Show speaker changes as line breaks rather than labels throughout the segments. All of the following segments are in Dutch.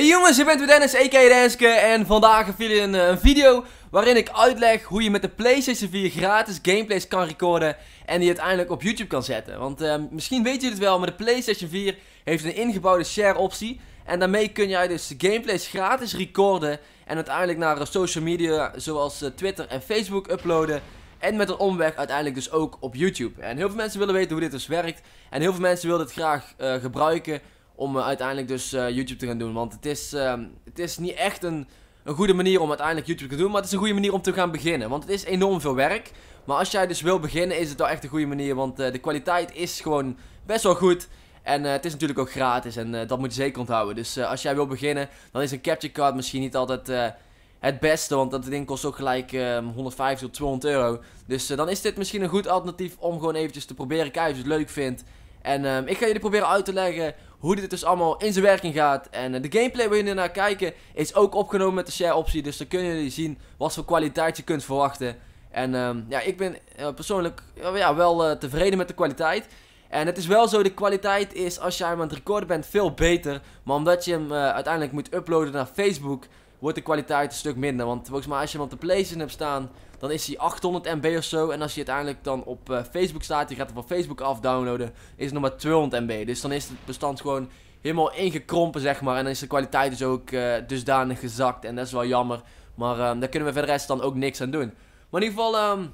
Hey jongens, ik ben weer Dennis, a.k.a. Renske en vandaag heb jullie een, eh, een, video waarin ik uitleg hoe je met de PlayStation 4 gratis gameplays kan recorden en die uiteindelijk op YouTube kan zetten. Want eh, misschien weet jullie het wel, maar de PlayStation 4 heeft een ingebouwde share optie en daarmee kun jij dus gameplays gratis recorden en uiteindelijk naar eh, social media zoals Twitter en Facebook uploaden. En met een omweg uiteindelijk dus ook op YouTube. En heel veel mensen willen weten hoe dit dus werkt. En heel veel mensen willen het graag gebruiken om eh, uiteindelijk dus eh, YouTube te gaan doen. Want het is, ehm, het is niet echt een, een goede manier om uiteindelijk YouTube te doen, maar het is een goede manier om te gaan beginnen. Want het is enorm veel werk. Maar als jij dus wil beginnen, is het wel echt een goede manier. Want eh, de kwaliteit is gewoon best wel goed. En het is natuurlijk ook gratis en dat moet je zeker onthouden. Dus als jij wil beginnen, dan is een capture card misschien niet altijd het beste. Want dat ding kost ook gelijk 150 ehm, tot 200 euro. Dus dan is dit misschien een goed alternatief om gewoon eventjes te proberen kijken of je het leuk vindt. En ehm, ik ga jullie proberen uit te leggen hoe dit dus allemaal in zijn werking gaat. En eh, de gameplay waar jullie naar kijken is ook opgenomen met de share optie. Dus dan kunnen jullie zien wat voor kwaliteit je kunt verwachten. En ehm, ja, ik ben eh, persoonlijk eh, ja, wel tevreden met de kwaliteit. En het is wel zo, de kwaliteit is als jij hem aan het recorden bent veel beter. Maar omdat je hem uiteindelijk moet uploaden naar Facebook, wordt de kwaliteit een stuk minder. Want volgens mij als je hem op de PlayStation hebt staan, dan is hij 800 MB of zo. En als je uiteindelijk dan op eh, Facebook staat, je gaat het van Facebook af downloaden, is het nog maar 200 MB. Dus dan is het bestand gewoon helemaal ingekrompen, zeg maar. En dan is de kwaliteit dus ook uh, dusdanig gezakt. En dat is wel jammer. Maar ehm, daar kunnen we verder rest dan ook niks aan doen. Maar in ieder geval, ehm,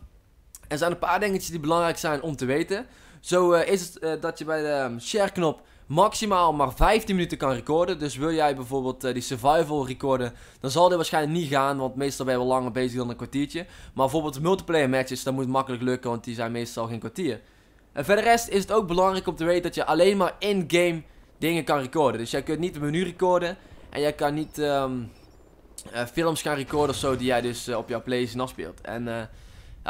er zijn een paar dingetjes die belangrijk zijn om te weten. Zo eh, is het dat je bij de ehm, share knop maximaal maar 15 minuten kan recorden. Dus wil jij bijvoorbeeld eh, die survival recorden, dan zal dit waarschijnlijk niet gaan, want meestal ben je wel langer bezig dan een kwartiertje. Maar bijvoorbeeld multiplayer matches, dat moet makkelijk lukken, want die zijn meestal geen kwartier. En verder rest is het ook belangrijk om te weten dat je alleen maar in-game dingen kan recorden. Dus jij kunt niet het menu recorden en jij kan niet ehm, eh, films gaan recorden of zo die jij dus eh, op jouw PlayStation afspeelt. En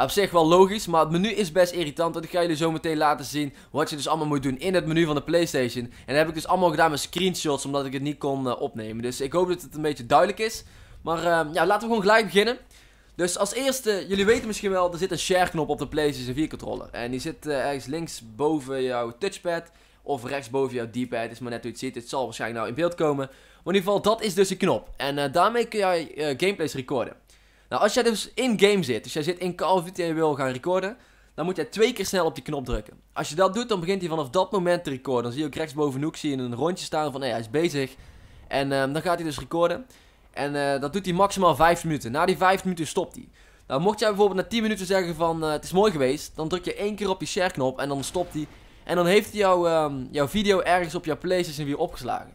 op zich wel logisch, maar het menu is best irritant. Want ik ga jullie zo meteen laten zien wat je dus allemaal moet doen in het menu van de Playstation. En dat heb ik dus allemaal gedaan met screenshots, omdat ik het niet kon eh, opnemen. Dus ik hoop dat het een beetje duidelijk is. Maar ehm, ja, laten we gewoon gelijk beginnen. Dus als eerste, jullie weten misschien wel, er zit een share knop op de PlayStation 4 controller. En die zit eh, ergens links boven jouw touchpad of rechts boven jouw D-pad. Is maar net hoe je het ziet, het zal waarschijnlijk nou in beeld komen. Maar in ieder geval, dat is dus de knop. En eh, daarmee kun jij gameplays recorden. Nou, als jij dus in-game zit, dus jij zit in Call of Duty en je wil gaan recorden, dan moet jij twee keer snel op die knop drukken. Als je dat doet, dan begint hij vanaf dat moment te recorden. Dan zie je ook rechtsboven bovenhoek zie je een rondje staan van, hé, hij is bezig. En ehm, dan gaat hij dus recorden. En eh, dat doet hij maximaal 5 minuten. Na die 5 minuten stopt hij. Nou, mocht jij bijvoorbeeld na 10 minuten zeggen van, eh, het is mooi geweest, dan druk je één keer op die share knop en dan stopt hij. En dan heeft hij jouw, ehm, jouw video ergens op jouw PlayStation weer opgeslagen.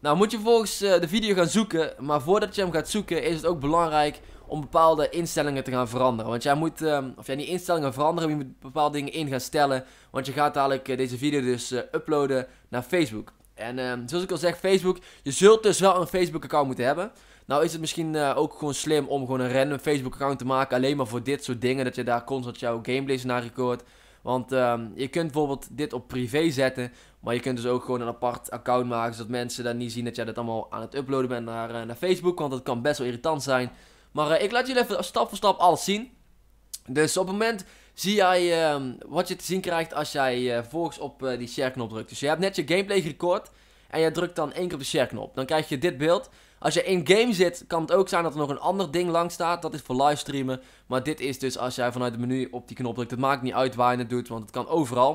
Nou moet je volgens eh, de video gaan zoeken, maar voordat je hem gaat zoeken is het ook belangrijk om bepaalde instellingen te gaan veranderen. Want jij moet, um, of jij niet instellingen veranderen, maar je moet bepaalde dingen in gaan stellen. Want je gaat dadelijk eh, deze video dus eh, uploaden naar Facebook. En ehm, zoals ik al zeg, Facebook, je zult dus wel een Facebook account moeten hebben. Nou is het misschien eh, ook gewoon slim om gewoon een random Facebook account te maken. Alleen maar voor dit soort dingen, dat je daar constant jouw gameplays naar recordt. Want ehm, je kunt bijvoorbeeld dit op privé zetten. Maar je kunt dus ook gewoon een apart account maken. Zodat mensen dan niet zien dat jij dat allemaal aan het uploaden bent naar, naar Facebook. Want dat kan best wel irritant zijn. Maar eh, ik laat jullie even stap voor stap alles zien. Dus op het moment zie jij ehm, wat je te zien krijgt als jij eh, volgens op eh, die share knop drukt. Dus je hebt net je gameplay gerecord en je drukt dan één keer op de share knop. Dan krijg je dit beeld. Als je in game zit kan het ook zijn dat er nog een ander ding lang staat. Dat is voor livestreamen. Maar dit is dus als jij vanuit het menu op die knop drukt. Dat maakt niet uit waar je het doet, want het kan overal.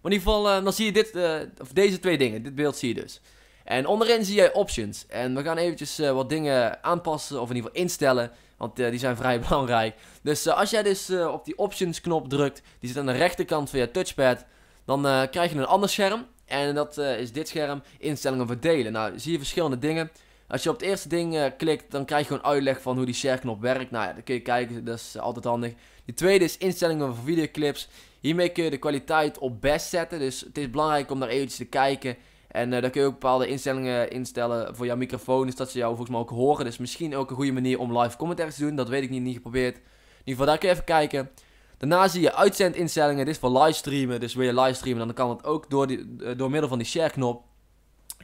Maar in ieder geval, dan zie je dit, of deze twee dingen. Dit beeld zie je dus. En onderin zie je options. En we gaan eventjes eh, wat dingen aanpassen of in ieder geval instellen. Want eh, die zijn vrij belangrijk. Dus eh, als jij dus op die options knop drukt, die zit aan de rechterkant van je touchpad. Dan krijg je een ander scherm. En dat is dit scherm, instellingen verdelen. Nou, zie je verschillende dingen. Als je op het eerste ding klikt, dan krijg je gewoon uitleg van hoe die share knop werkt. Nou ja, dan kun je kijken, dat is altijd handig. De tweede is instellingen voor videoclips. Hiermee kun je de kwaliteit op best zetten. Dus het is belangrijk om daar eventjes te kijken en eh, daar kun je ook bepaalde instellingen instellen voor jouw microfoon. Dus dat ze jou volgens mij ook horen. Dus misschien ook een goede manier om live commentaar te doen. Dat weet ik niet, niet geprobeerd. In ieder geval, daar kun je even kijken. Daarna zie je uitzendinstellingen. Dit is voor livestreamen. Dus wil je livestreamen, dan kan dat ook door, die, eh, door middel van die share-knop.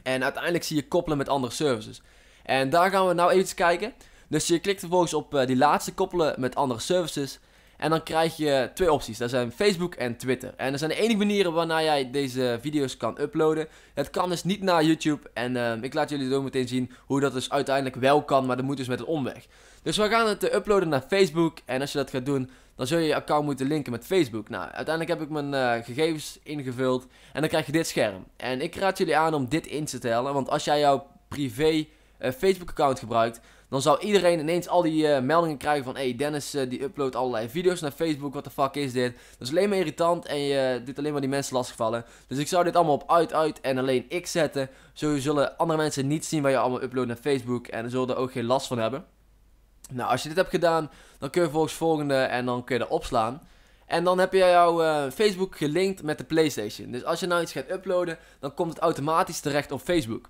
En uiteindelijk zie je koppelen met andere services. En daar gaan we nou even kijken. Dus je klikt vervolgens op eh, die laatste koppelen met andere services. En dan krijg je twee opties. Dat zijn Facebook en Twitter. En dat zijn de enige manieren waarna jij deze video's kan uploaden. Het kan dus niet naar YouTube. En ehm, ik laat jullie zo meteen zien hoe dat dus uiteindelijk wel kan. Maar dat moet dus met een omweg. Dus we gaan het eh, uploaden naar Facebook. En als je dat gaat doen, dan zul je je account moeten linken met Facebook. Nou, uiteindelijk heb ik mijn eh, gegevens ingevuld. En dan krijg je dit scherm. En ik raad jullie aan om dit in te tellen. Want als jij jouw privé eh, Facebook account gebruikt dan zou iedereen ineens al die eh, meldingen krijgen van... Hey Dennis eh, die uploadt allerlei video's naar Facebook. Wat de fuck is dit? Dat is alleen maar irritant en je eh, doet alleen maar die mensen lastgevallen. Dus ik zou dit allemaal op uit, uit en alleen ik zetten. Zo zullen andere mensen niet zien waar je allemaal uploadt naar Facebook. En ze zullen er ook geen last van hebben. Nou, als je dit hebt gedaan, dan kun je volgens volgende en dan kun je dat opslaan. En dan heb je jouw Facebook gelinkt met de PlayStation. Dus als je nou iets gaat uploaden, dan komt het automatisch terecht op Facebook.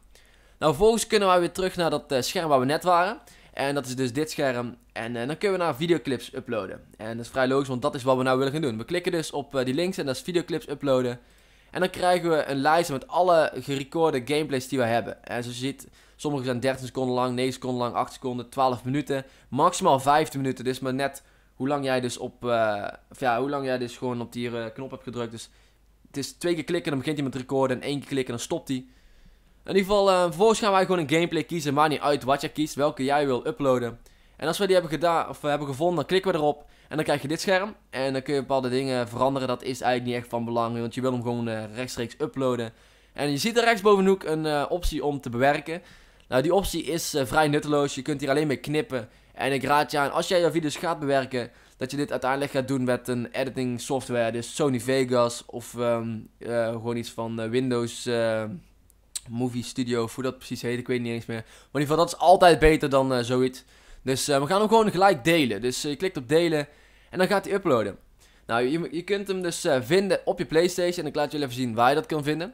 Nou, volgens kunnen we weer terug naar dat eh, scherm waar we net waren. En dat is dus dit scherm. En eh, dan kunnen we naar videoclips uploaden. En dat is vrij logisch, want dat is wat we nou willen gaan doen. We klikken dus op eh, die links en dat is videoclips uploaden. En dan krijgen we een lijst met alle gerecorde gameplays die we hebben. En zoals je ziet, sommige zijn 13 seconden lang, 9 seconden lang, 8 seconden, 12 minuten. Maximaal 15 minuten, dus maar net hoe lang jij dus op, ja, hoe lang jij dus gewoon op die knop hebt gedrukt. Dus het is twee keer klikken, dan begint hij met recorden en één keer klikken, dan stopt hij. In ieder geval, uh, vervolgens gaan wij gewoon een gameplay kiezen. Maakt niet uit wat je kiest, welke jij wil uploaden. En als we die hebben, gedaan, of eh, hebben gevonden, dan klikken we erop. En dan krijg je dit scherm. En dan kun je bepaalde dingen veranderen. Dat is eigenlijk niet echt van belang, want je wil hem gewoon eh, rechtstreeks uploaden. En je ziet er rechtsbovenhoek een optie om te bewerken. Nou, die optie is vrij nutteloos. Je kunt hier alleen mee knippen. En ik raad je aan, als jij jouw video's gaat bewerken, dat je dit uiteindelijk gaat doen met een editing software. Dus Sony Vegas of ehm, gewoon iets van Windows movie studio, hoe dat precies heet, ik weet niet eens meer. Maar in ieder geval, dat is altijd beter dan eh, zoiets. Dus eh, we gaan hem gewoon gelijk delen. Dus eh, je klikt op delen en dan gaat hij uploaden. Nou, je, je kunt hem dus vinden op je Playstation en ik laat jullie even zien waar je dat kan vinden.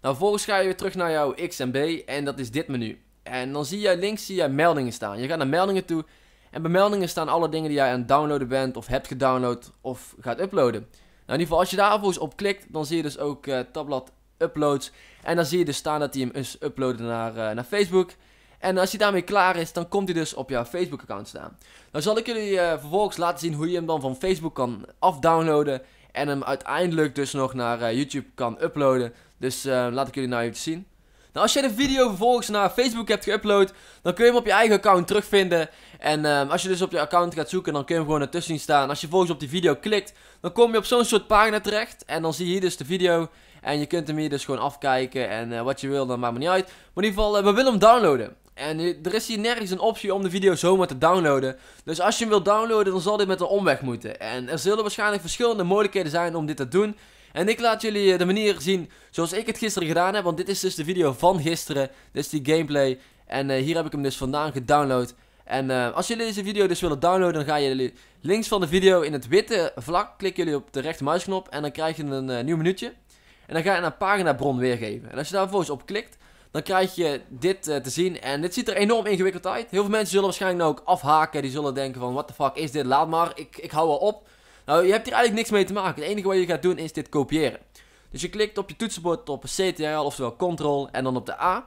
Nou, vervolgens ga je weer terug naar jouw X en B en dat is dit menu. En dan zie je links zie je meldingen staan. Je gaat naar meldingen toe en bij meldingen staan alle dingen die jij aan het downloaden bent of hebt gedownload of gaat uploaden. Nou, in ieder geval, als je daar vervolgens op klikt, dan zie je dus ook tabblad uploads. En dan zie je dus staan dat hij hem is uploaden naar, eh, naar Facebook. En als hij daarmee klaar is, dan komt hij dus op jouw Facebook-account staan. Nou zal ik jullie eh, vervolgens laten zien hoe je hem dan van Facebook kan afdownloaden. En hem uiteindelijk dus nog naar eh, YouTube kan uploaden. Dus laat ik jullie nou even zien. Nou, als je de video vervolgens naar Facebook hebt geüpload, dan kun je hem op je eigen account terugvinden. En als je dus op je account gaat zoeken, dan kun je hem gewoon ertussen zien staan. Als je vervolgens op die video klikt, dan kom je op zo'n soort pagina terecht. En dan zie je hier dus de video. En je kunt hem hier dus gewoon afkijken. En eh, wat je wil, dan maakt me niet uit. Maar in ieder geval, eh, we willen hem downloaden. En er is hier nergens een optie om de video zomaar te downloaden. Dus als je hem wilt downloaden, dan zal dit met een omweg moeten. En er zullen waarschijnlijk verschillende mogelijkheden zijn om dit te doen. En ik laat jullie eh, de manier zien zoals ik het gisteren gedaan heb. Want dit is dus de video van gisteren. Dit is die gameplay. En hier heb ik hem dus vandaan gedownload. En als jullie deze video dus willen downloaden, dan gaan jullie links van de video in het witte vlak. Klikken jullie op de rechtermuisknop en dan krijg je een nieuw minuutje. En dan ga je een paginabron weergeven. En als je daar vervolgens op klikt, dan krijg je dit eh, te zien. En dit ziet er enorm ingewikkeld uit. Heel veel mensen zullen waarschijnlijk nou ook afhaken. Die zullen denken van, what the fuck is dit? Laat maar, ik, ik hou wel op. Nou, je hebt hier eigenlijk niks mee te maken. Het enige wat je gaat doen is dit kopiëren. Dus je klikt op je toetsenbord op CTRL, oftewel Ctrl, en dan op de A.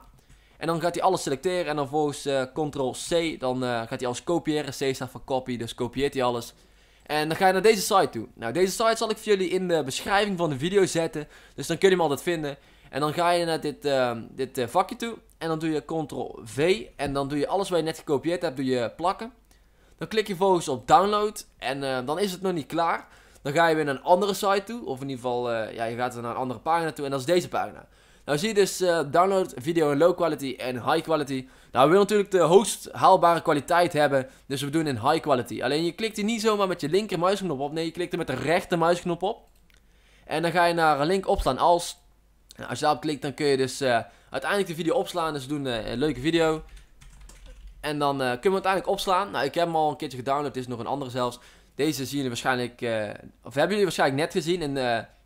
En dan gaat hij alles selecteren en dan volgens eh, Ctrl-C, dan eh, gaat hij alles kopiëren. C staat voor copy, dus kopieert hij alles. En dan ga je naar deze site toe. Nou, deze site zal ik voor jullie in de beschrijving van de video zetten. Dus dan kun je hem altijd vinden. En dan ga je naar dit, ehm, dit eh, vakje toe. En dan doe je Ctrl-V. En dan doe je alles wat je net gekopieerd hebt, doe je plakken. Dan klik je volgens op download. En eh, dan is het nog niet klaar. Dan ga je weer naar een andere site toe. Of in ieder geval, eh, ja, je gaat naar een andere pagina toe. En dat is deze pagina. Nou zie je dus eh, download video in low quality en high quality. Nou, we willen natuurlijk de hoogst haalbare kwaliteit hebben, dus we doen in high quality. Alleen je klikt hier niet zomaar met je linker muisknop op, nee je klikt er met de rechter muisknop op. En dan ga je naar een link opslaan als. Nou, als je daarop klikt dan kun je dus eh, uiteindelijk de video opslaan, dus we doen eh, een leuke video. En dan kunnen we uiteindelijk opslaan. Nou, ik heb hem al een keertje gedownload, dit is nog een andere zelfs. Deze zien jullie waarschijnlijk, of hebben jullie waarschijnlijk net gezien in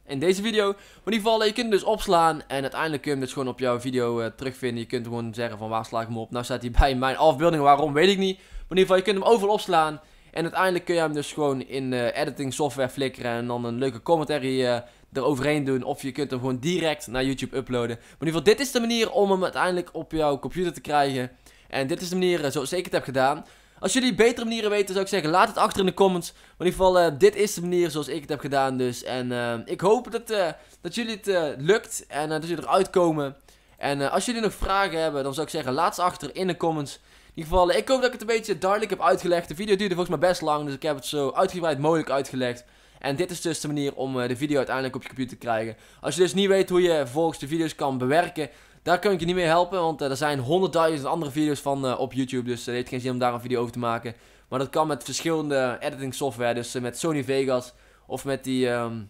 in deze video. Maar in ieder geval, je kunt dus opslaan en uiteindelijk kun je hem dus gewoon op jouw video eh, terugvinden. Je kunt gewoon zeggen van waar sla ik hem op. Nou staat hij bij mijn afbeelding, waarom weet ik niet. Maar in ieder geval, je kunt hem overal opslaan. En uiteindelijk kun je hem dus gewoon in uh, editing software flikkeren en dan een leuke commentary uh, eroverheen doen. Of je kunt hem gewoon direct naar YouTube uploaden. Maar in ieder geval, dit is de manier om hem uiteindelijk op jouw computer te krijgen. En dit is de manier zoals ik het heb gedaan. Als jullie betere manieren weten, zou ik zeggen, laat het achter in de comments. Maar in ieder geval, eh, dit is de manier zoals ik het heb gedaan dus. En eh, ik hoop dat, eh, dat jullie het lukt en dat jullie eruit komen. En als jullie nog vragen hebben, dan zou ik zeggen, laat ze achter in de comments. In ieder geval, ik hoop dat ik het een beetje duidelijk heb uitgelegd. De video duurde volgens mij best lang, dus ik heb het zo uitgebreid mogelijk uitgelegd. En dit is dus de manier om de video uiteindelijk op je computer te krijgen. Als je dus niet weet hoe je volgens de video's kan bewerken, daar kan ik je niet mee helpen, want eh, er zijn honderdduizend andere video's van eh, op YouTube. Dus eh, het heeft geen zin om daar een video over te maken. Maar dat kan met verschillende editing software. Dus met Sony Vegas of met die, ehm,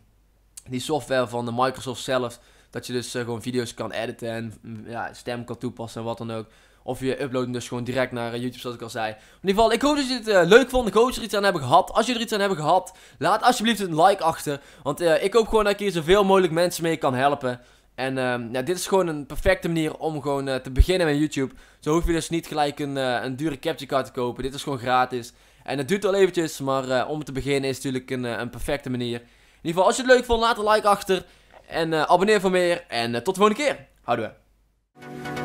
die software van de Microsoft zelf. Dat je dus gewoon video's kan editen en mm, ja, stem kan toepassen en wat dan ook. Of je uploadt dus gewoon direct naar YouTube, zoals ik al zei. In ieder geval, ik hoop dat jullie het leuk vonden. Ik hoop dat jullie er iets aan hebben gehad. Als jullie er iets aan hebben gehad, laat alsjeblieft een like achter. Want ik hoop gewoon dat ik hier zoveel mogelijk mensen mee kan helpen. En ehm, ja, dit is gewoon een perfecte manier om gewoon eh, te beginnen met YouTube. Zo hoef je dus niet gelijk een, eh, een dure capture card te kopen. Dit is gewoon gratis. En het duurt al eventjes, maar eh, om te beginnen is het natuurlijk een, een perfecte manier. In ieder geval, als je het leuk vond, laat een like achter. En abonneer voor meer. En tot de volgende keer. Houden we.